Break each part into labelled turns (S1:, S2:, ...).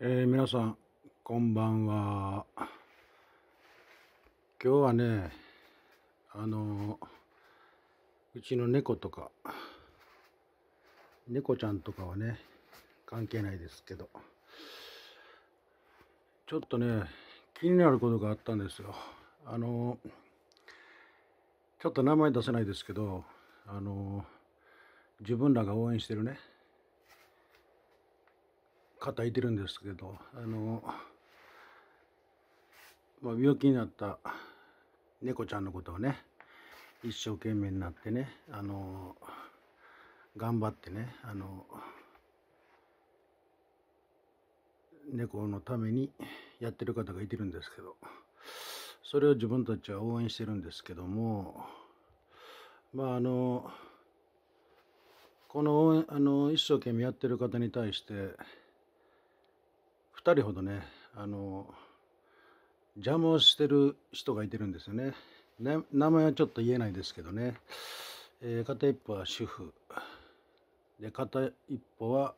S1: えー、皆さんこんばんは今日はねあのうちの猫とか猫ちゃんとかはね関係ないですけどちょっとね気になることがあったんですよあのちょっと名前出せないですけどあの自分らが応援してるね肩いてるんですけどあの、まあ、病気になった猫ちゃんのことをね一生懸命になってねあの頑張ってねあの猫のためにやってる方がいてるんですけどそれを自分たちは応援してるんですけどもまああのこのあの一生懸命やってる方に対して2人ほどねあの邪魔をしてる人がいてるんですよねね名前はちょっと言えないですけどね、えー、片一方は主婦で片一方は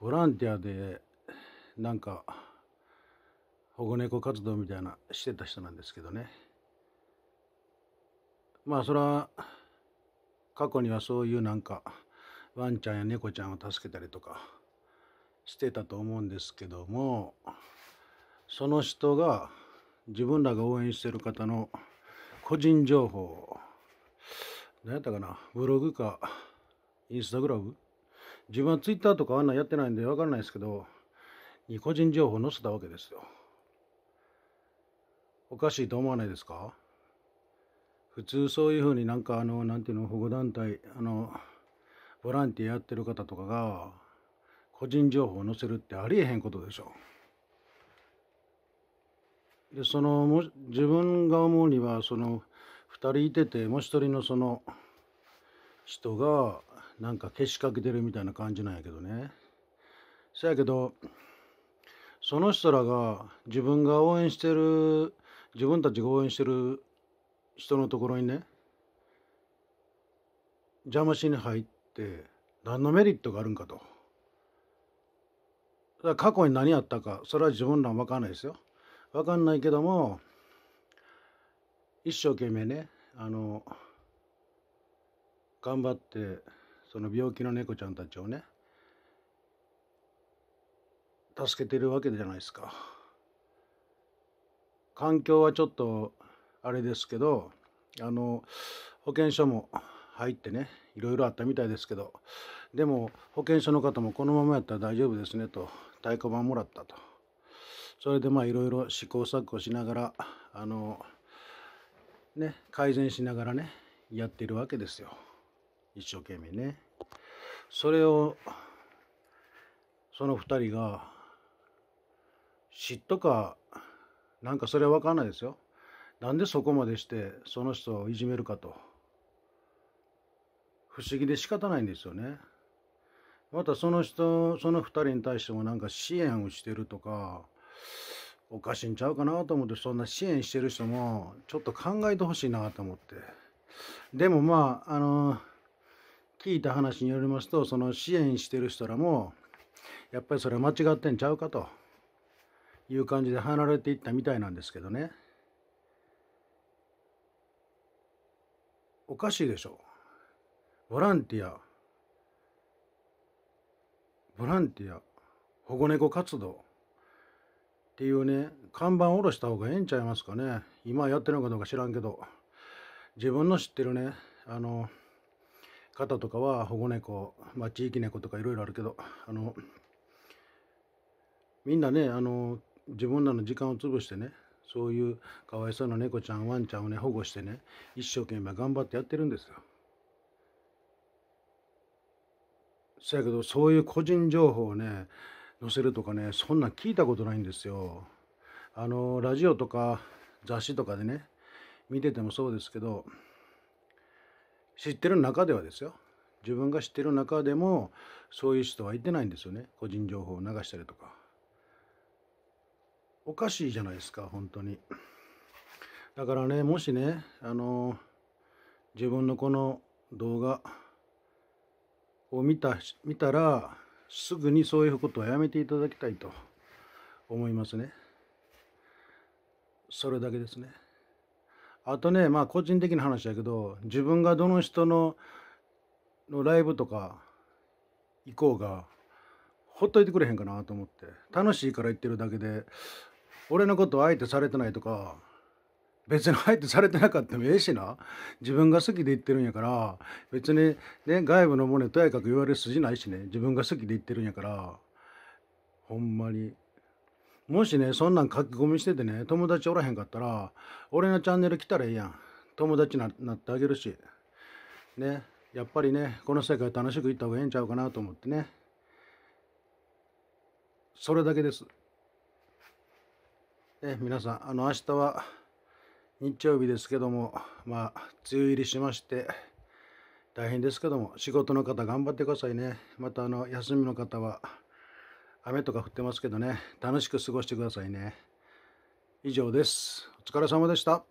S1: ボランティアでなんか保護猫活動みたいなしてた人なんですけどねまあそれは過去にはそういうなんかワンちゃんや猫ちゃんを助けたりとかしてたと思うんですけどもその人が自分らが応援してる方の個人情報何やったかなブログかインスタグラム自分はツイッターとかあんなんやってないんで分からないですけどに個人情報載せたわけですよおかしいと思わないですか普通そういうふうになんかあの何ていうの保護団体あのボランティアやってる方とかが個人情報を載せるってありえへんことでしょでそのも自分が思うにはその2人いててもう1人のその人がなんかけしかけてるみたいな感じなんやけどねそやけどその人らが自分が応援してる自分たちが応援してる人のところにね邪魔しに入って何のメリットがあるんかと。過去に何やったかそれは自分らは分かんないですよ分かんないけども一生懸命ねあの頑張ってその病気の猫ちゃんたちをね助けてるわけじゃないですか環境はちょっとあれですけどあの保健所も入ってねいろいろあったみたいですけどでも保健所の方もこのままやったら大丈夫ですねと太鼓判もらったと。それでまあいろいろ試行錯誤しながら、あの、ね、改善しながらね、やってるわけですよ。一生懸命ね。それを、その2人が、嫉妬か、なんかそれは分かんないですよ。なんでそこまでしてその人をいじめるかと。不思議で仕方ないんですよね。またその人その2人に対してもなんか支援をしてるとかおかしいんちゃうかなと思ってそんな支援してる人もちょっと考えてほしいなと思ってでもまああの聞いた話によりますとその支援してる人らもやっぱりそれ間違ってんちゃうかという感じで離れていったみたいなんですけどねおかしいでしょボランティアボランティア保護猫活動っていうね看板下ろした方がええんちゃいますかね今やってるのかどうか知らんけど自分の知ってるねあの方とかは保護猫、まあ、地域猫とかいろいろあるけどあのみんなねあの自分らの時間を潰してねそういうかわいそうな猫ちゃんワンちゃんをね保護してね一生懸命頑張ってやってるんですよ。そやけどそういう個人情報をね載せるとかねそんなん聞いたことないんですよ。あのラジオとか雑誌とかでね見ててもそうですけど知ってる中ではですよ自分が知ってる中でもそういう人はいてないんですよね個人情報を流したりとかおかしいじゃないですか本当にだからねもしねあの自分のこの動画を見た見たらすぐにそういうことはやめていただきたいと思いますね。それだけですね。あとねまあ個人的な話だけど自分がどの人ののライブとか行こうがほっといてくれへんかなと思って楽しいから行ってるだけで俺のこと相手されてないとか別に相手されてなかったもええしな自分が好きで言ってるんやから別に、ね、外部のものとやかく言われる筋ないしね自分が好きで言ってるんやからほんまにもしねそんなん書き込みしててね友達おらへんかったら俺のチャンネル来たらええやん友達になってあげるしねやっぱりねこの世界楽しく行った方がええんちゃうかなと思ってねそれだけです。え皆さんあの明日は日曜日ですけども、まあ、梅雨入りしまして、大変ですけども、仕事の方頑張ってくださいね。また、あの、休みの方は、雨とか降ってますけどね、楽しく過ごしてくださいね。以上です。お疲れ様でした。